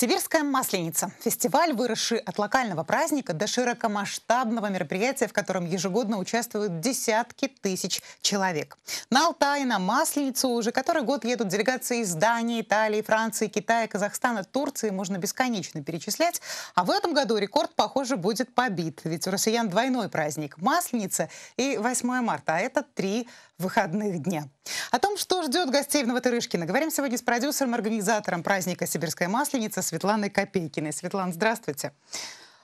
Сибирская масленица – фестиваль, выросший от локального праздника до широкомасштабного мероприятия, в котором ежегодно участвуют десятки тысяч человек. На Алтай, на Масленицу уже который год едут делегации из Дании, Италии, Франции, Китая, Казахстана, Турции. Можно бесконечно перечислять. А в этом году рекорд, похоже, будет побит. Ведь у россиян двойной праздник – Масленица и 8 марта. А это три выходных дня. О том, что ждет гостей в Новотырышкино, говорим сегодня с продюсером, организатором праздника «Сибирская масленица» Светланой Копейкиной. Светлана, здравствуйте.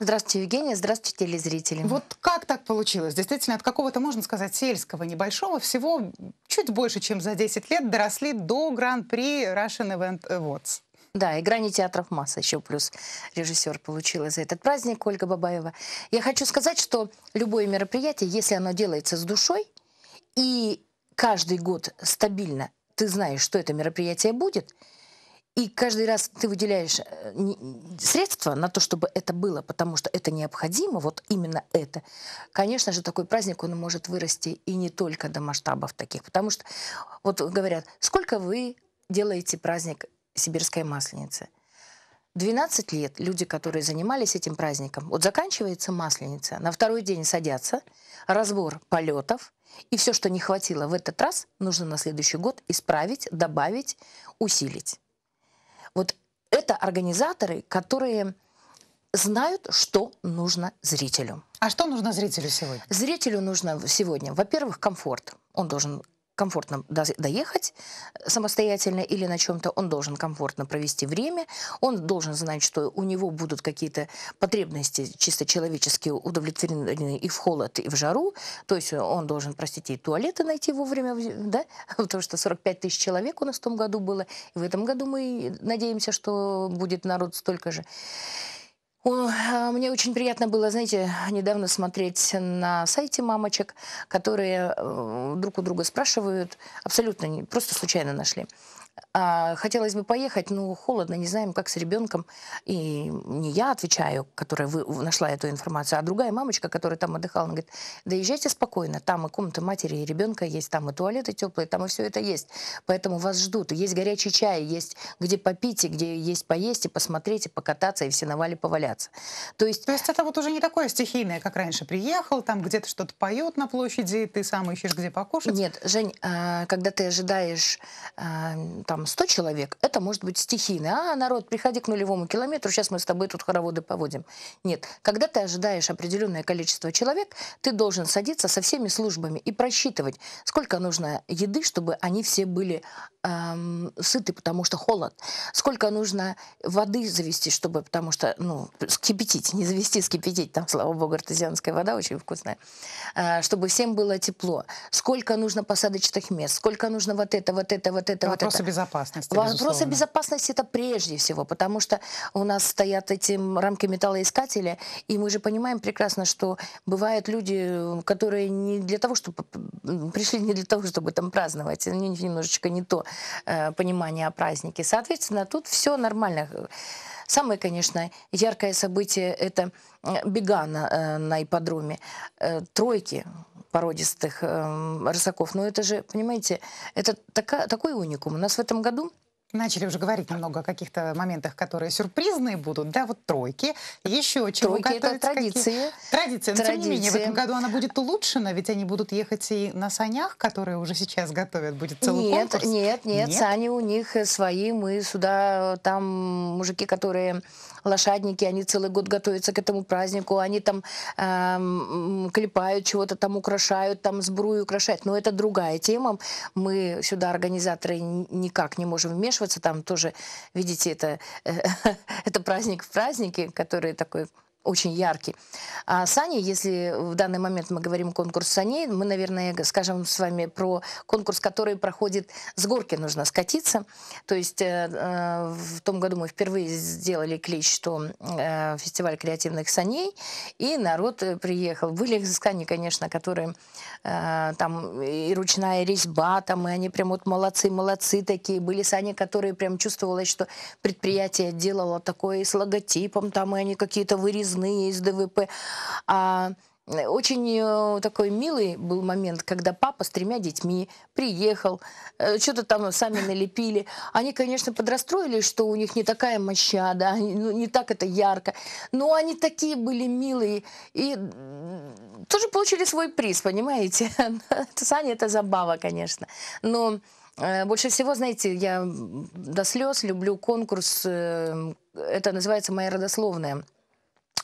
Здравствуйте, Евгения. Здравствуйте, телезрители. Вот как так получилось? Действительно, от какого-то, можно сказать, сельского небольшого всего чуть больше, чем за 10 лет доросли до гран-при Russian Event Awards. Да, и грани театров масса еще плюс режиссер получила за этот праздник Ольга Бабаева. Я хочу сказать, что любое мероприятие, если оно делается с душой, и каждый год стабильно ты знаешь, что это мероприятие будет, и каждый раз ты выделяешь э, средства на то, чтобы это было, потому что это необходимо, вот именно это. Конечно же, такой праздник, он может вырасти и не только до масштабов таких, потому что, вот говорят, сколько вы делаете праздник сибирской масленицы – 12 лет люди, которые занимались этим праздником, вот заканчивается масленица, на второй день садятся, разбор полетов, и все, что не хватило в этот раз, нужно на следующий год исправить, добавить, усилить. Вот это организаторы, которые знают, что нужно зрителю. А что нужно зрителю сегодня? Зрителю нужно сегодня, во-первых, комфорт. Он должен комфортно доехать самостоятельно или на чем-то, он должен комфортно провести время, он должен знать, что у него будут какие-то потребности чисто человеческие удовлетворены и в холод, и в жару, то есть он должен, простите, и туалеты найти вовремя, да, потому что 45 тысяч человек у нас в том году было, и в этом году мы надеемся, что будет народ столько же. А, мне очень приятно было, знаете, недавно смотреть на сайте мамочек, которые э, друг у друга спрашивают, абсолютно не, просто случайно нашли а, хотелось бы поехать, но холодно, не знаем, как с ребенком. И не я отвечаю, которая вы, нашла эту информацию, а другая мамочка, которая там отдыхала, она говорит, да езжайте спокойно, там и комната матери и ребенка есть, там и туалеты теплые, там и все это есть. Поэтому вас ждут. Есть горячий чай, есть где попить, и где есть поесть, и посмотреть, и покататься, и все навали поваляться. То есть... То есть это вот уже не такое стихийное, как раньше. Приехал, там где-то что-то поет на площади, ты сам ищешь, где покушать. Нет, Жень, а, когда ты ожидаешь а, там 100 человек, это может быть стихийно. А, народ, приходи к нулевому километру, сейчас мы с тобой тут хороводы поводим. Нет, когда ты ожидаешь определенное количество человек, ты должен садиться со всеми службами и просчитывать, сколько нужно еды, чтобы они все были эм, сыты, потому что холод, сколько нужно воды завести, чтобы, потому что, ну, скипятить, не завести, скипятить, там, слава богу, артезианская вода очень вкусная, э, чтобы всем было тепло, сколько нужно посадочных мест, сколько нужно вот это, вот это, вот это, вот это безопасности. Безусловно. Вопросы безопасности это прежде всего, потому что у нас стоят эти рамки металлоискателя, и мы же понимаем прекрасно, что бывают люди, которые не для того, чтобы пришли не для того, чтобы там праздновать, немножечко не то э, понимание о празднике. Соответственно, тут все нормально. Самое, конечно, яркое событие – это э, бега на, э, на ипподроме. Э, тройки породистых эм, рысаков. Но это же, понимаете, это така, такой уникум. У нас в этом году Начали уже говорить немного о каких-то моментах, которые сюрпризные будут, да, вот тройки. Еще чего тройки это традиции. Какие? Традиции, но традиции. тем не менее, в этом году она будет улучшена, ведь они будут ехать и на санях, которые уже сейчас готовят, будет целый нет, конкурс. Нет, нет, нет, сани у них свои, мы сюда, там мужики, которые лошадники, они целый год готовятся к этому празднику, они там эм, клепают чего-то там, украшают, там сбрую украшают, но это другая тема, мы сюда, организаторы, никак не можем вмешиваться, там тоже, видите, это, э, это праздник в празднике, который такой очень яркий. А если в данный момент мы говорим конкурс саней, мы, наверное, скажем с вами про конкурс, который проходит с горки, нужно скатиться. То есть э, э, в том году мы впервые сделали клич, что э, фестиваль креативных саней, и народ приехал. Были сани, конечно, которые там и ручная резьба, там, и они прям вот молодцы, молодцы такие. Были сани, которые прям чувствовалось, что предприятие делало такое с логотипом, там, и они какие-то вырезали сквозные из ДВП. А э, очень э, такой милый был момент, когда папа с тремя детьми приехал, э, что-то там сами налепили. Они, конечно, подрастроились, что у них не такая мощада, да, ну, не так это ярко. Но они такие были милые и тоже получили свой приз, понимаете? Саня, это забава, конечно. Но больше всего, знаете, я до слез люблю конкурс, это называется «Моя родословная»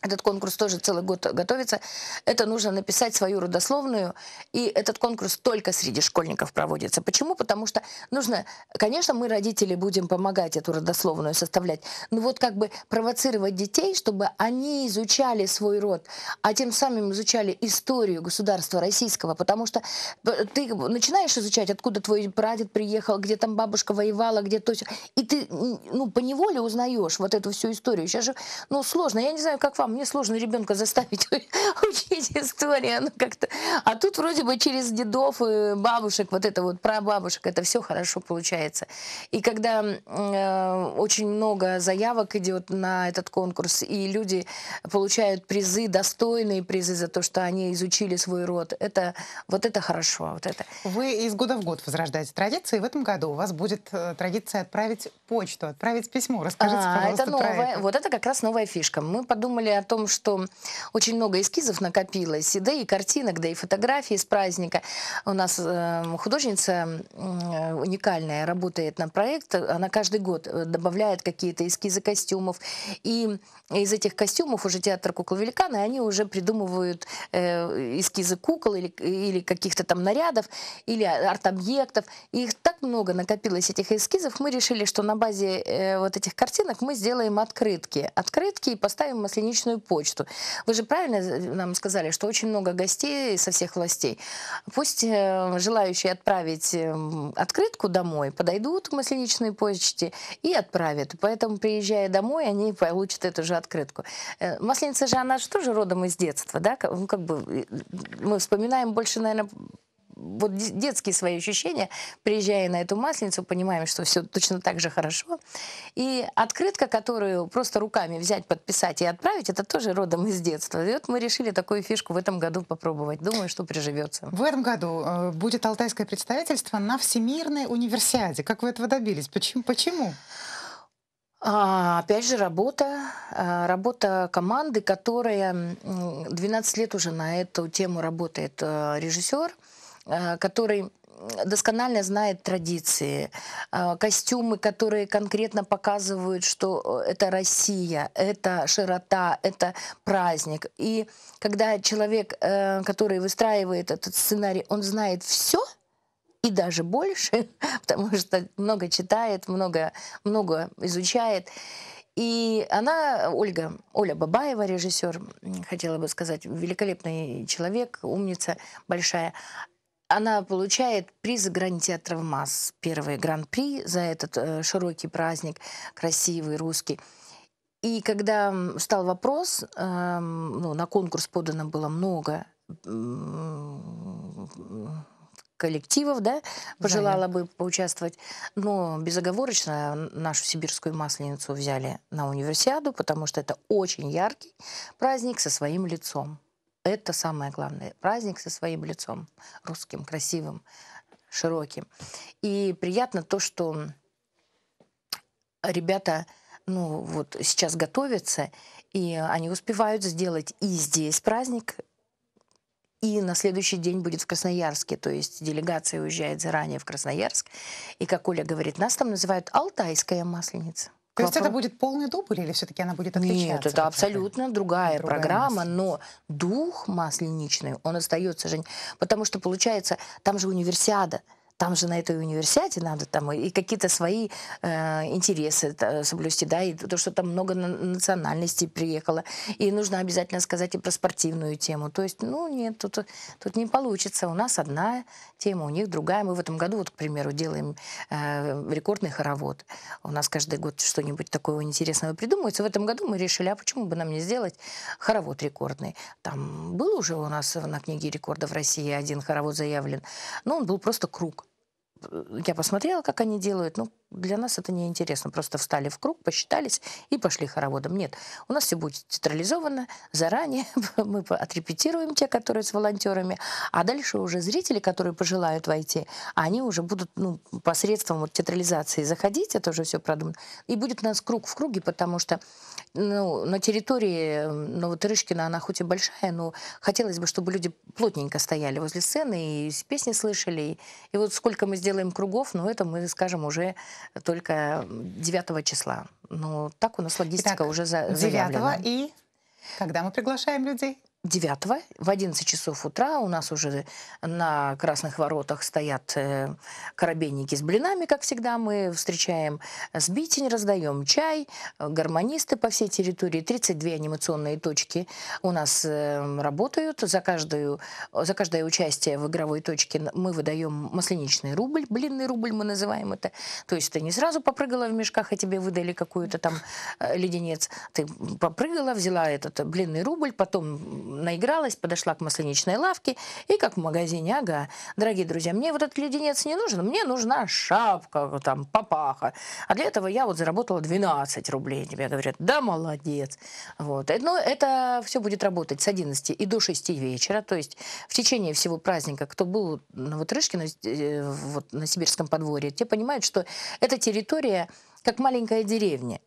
этот конкурс тоже целый год готовится, это нужно написать свою родословную, и этот конкурс только среди школьников проводится. Почему? Потому что нужно, конечно, мы, родители, будем помогать эту родословную составлять, но вот как бы провоцировать детей, чтобы они изучали свой род, а тем самым изучали историю государства российского, потому что э, ты начинаешь изучать, откуда твой прадед приехал, где там бабушка воевала, где то, и ты, ну, поневоле узнаешь вот эту всю историю. Сейчас же, ну, сложно, я не знаю, как вам, мне сложно ребенка заставить учить историю, ну как-то. А тут вроде бы через дедов и бабушек, вот это вот про бабушек, это все хорошо получается. И когда э, очень много заявок идет на этот конкурс, и люди получают призы, достойные призы за то, что они изучили свой род, это вот это хорошо, вот это. Вы из года в год возрождаете традиции, в этом году у вас будет э, традиция отправить почту, отправить письмо. Расскажите, а, пожалуйста, это новое, про это. Вот это как раз новая фишка. Мы подумали о том, что очень много эскизов накопилось, да и картинок, да и фотографий с праздника. У нас э, художница э, уникальная работает на проект, она каждый год э, добавляет какие-то эскизы костюмов, и из этих костюмов уже театр кукол великана, они уже придумывают э, эскизы кукол или, или каких-то там нарядов, или арт-объектов. их так много накопилось, этих эскизов, мы решили, что на базе э, вот этих картинок мы сделаем открытки. Открытки и поставим масленичную местную почту. Вы же правильно э, нам сказали, что очень много гостей со всех властей. Пусть э, желающие отправить эм, открытку домой подойдут к масленичной почте и отправят. Поэтому, приезжая домой, они получат эту же открытку. Э, Масленица же, она же тоже родом из детства, да? Ну, как бы мы вспоминаем больше, наверное, вот детские свои ощущения, приезжая на эту масленицу, понимаем, что все точно так же хорошо. И открытка, которую просто руками взять, подписать и отправить, это тоже родом из детства. И вот мы решили такую фишку в этом году попробовать. Думаю, что приживется. В этом году э, будет алтайское представительство на Всемирной универсиаде. Как вы этого добились? Почему? Почему? А, опять же, работа, э, работа команды, которая 12 лет уже на эту тему работает э, режиссер. Э, который досконально знает традиции, э, костюмы, которые конкретно показывают, что э, это Россия, это широта, это праздник. И когда человек, который выстраивает этот сценарий, он знает все и даже больше, потому что много читает, много, много изучает. И она, Ольга, Оля Бабаева, режиссер, хотела бы сказать, великолепный человек, умница большая, она получает приз грани театра в масс, первый гран-при за этот э, широкий праздник, красивый, русский. И когда стал вопрос, э, ну, на конкурс подано было много коллективов, да, пожелала да, бы поучаствовать. Но безоговорочно нашу сибирскую масленицу взяли на универсиаду, потому что это очень яркий праздник со своим лицом. Это самое главное. Праздник со своим лицом, русским, красивым, широким. И приятно то, что ребята ну, вот сейчас готовятся, и они успевают сделать и здесь праздник, и на следующий день будет в Красноярске. То есть делегация уезжает заранее в Красноярск. И, как Оля говорит, нас там называют «Алтайская масленица». То есть это будет полный дубль или все-таки она будет отличаться? Нет, это абсолютно другая, другая программа, мысль. но дух масленичный, он остается, Жень, потому что получается, там же универсиада – там же на этой университете надо там и какие-то свои э, интересы э, соблюсти, да, и то, что там много национальностей приехало, и нужно обязательно сказать и про спортивную тему. То есть, ну, нет, тут, тут не получится. У нас одна тема, у них другая. Мы в этом году, вот, к примеру, делаем э, рекордный хоровод. У нас каждый год что-нибудь такое интересное придумывается. В этом году мы решили, а почему бы нам не сделать хоровод рекордный? Там был уже у нас на книге рекордов России один хоровод заявлен, но он был просто круг я посмотрела, как они делают, ну, для нас это неинтересно. Просто встали в круг, посчитались и пошли хороводом. Нет, у нас все будет централизовано, заранее мы отрепетируем те, которые с волонтерами, а дальше уже зрители, которые пожелают войти, они уже будут ну, посредством вот театрализации заходить, это уже все продумано, и будет у нас круг в круге, потому что ну, на территории ну, вот Рышкина, она хоть и большая, но хотелось бы, чтобы люди плотненько стояли возле сцены и песни слышали. И, и вот сколько мы сделаем кругов, но ну, это мы скажем уже только 9 числа. Но ну, так у нас логистика Итак, уже за, 9 и когда мы приглашаем людей? 9 в 11 часов утра у нас уже на Красных Воротах стоят э, корабельники с блинами, как всегда мы встречаем сбитень, раздаем чай, гармонисты по всей территории, 32 анимационные точки у нас э, работают, за, каждую, за каждое участие в игровой точке мы выдаем масленичный рубль, блинный рубль мы называем это, то есть ты не сразу попрыгала в мешках и а тебе выдали какую-то там э, леденец, ты попрыгала, взяла этот блинный рубль, потом наигралась, подошла к масленичной лавке и как в магазине, ага, дорогие друзья, мне вот этот леденец не нужен, мне нужна шапка, там, папаха. А для этого я вот заработала 12 рублей. Тебе говорят, да, молодец. Вот. Э, Но ну, это все будет работать с 11 и до 6 вечера, то есть в течение всего праздника, кто был на вот Рыжкино, э, вот на Сибирском подворье, те понимают, что эта территория как маленькая деревня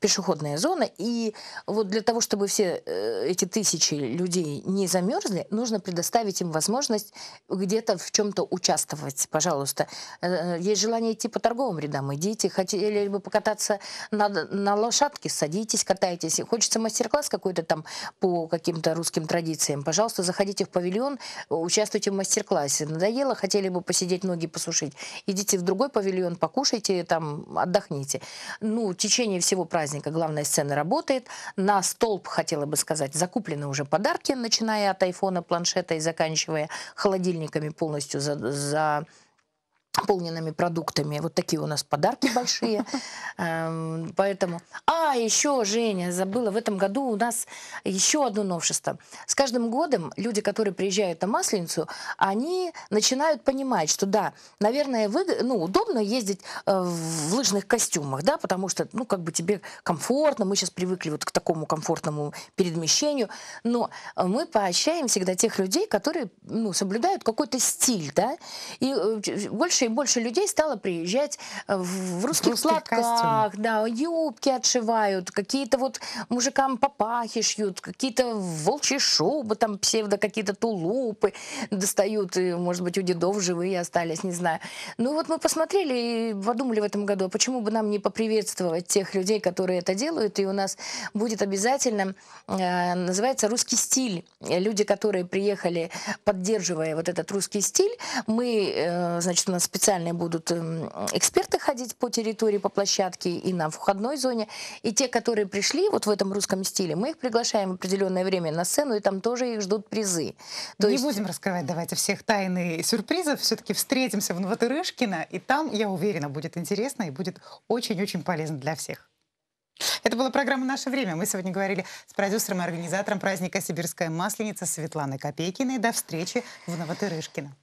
пешеходная зона. И вот для того, чтобы все э, эти тысячи людей не замерзли, нужно предоставить им возможность где-то в чем-то участвовать, пожалуйста. Э, э, есть желание идти по торговым рядам, идите. Хотели бы покататься на, на лошадке, садитесь, катайтесь. Хочется мастер-класс какой-то там по каким-то русским традициям, пожалуйста, заходите в павильон, участвуйте в мастер-классе. Надоело, хотели бы посидеть, ноги посушить. Идите в другой павильон, покушайте там, отдохните. Ну, течение всего праздника праздника главная сцена работает. На столб, хотела бы сказать, закуплены уже подарки, начиная от айфона, планшета и заканчивая холодильниками полностью за, за наполненными продуктами. Вот такие у нас подарки большие. Эм, поэтому... А, еще, Женя, забыла, в этом году у нас еще одно новшество. С каждым годом люди, которые приезжают на Масленицу, они начинают понимать, что да, наверное, вы, ну, удобно ездить э, в лыжных костюмах, да, потому что, ну, как бы тебе комфортно, мы сейчас привыкли вот к такому комфортному перемещению, но мы поощряем всегда тех людей, которые, ну, соблюдают какой-то стиль, да, и э, больше и больше людей стало приезжать э, в, в русских, русских платках, костюмах. да, юбки отшивают, какие-то вот мужикам папахи шьют, какие-то волчьи шубы, там псевдо какие-то тулупы достают, и, может быть, у дедов живые остались, не знаю. Ну вот мы посмотрели и подумали в этом году, а почему бы нам не поприветствовать тех людей, которые это делают, и у нас будет обязательно, э, называется «Русский стиль». Люди, которые приехали, поддерживая вот этот русский стиль, мы, э, значит, у нас специальные будут эм, эксперты ходить по территории, по площадке и на входной зоне. И те, которые пришли вот в этом русском стиле, мы их приглашаем определенное время на сцену, и там тоже их ждут призы. То Не есть... будем раскрывать, давайте, всех тайны и сюрпризов. Все-таки встретимся в Новотырышкино, и там, я уверена, будет интересно и будет очень-очень полезно для всех. Это была программа «Наше время». Мы сегодня говорили с продюсером и организатором праздника «Сибирская масленица» Светланой Копейкиной. До встречи в Новотырышкино.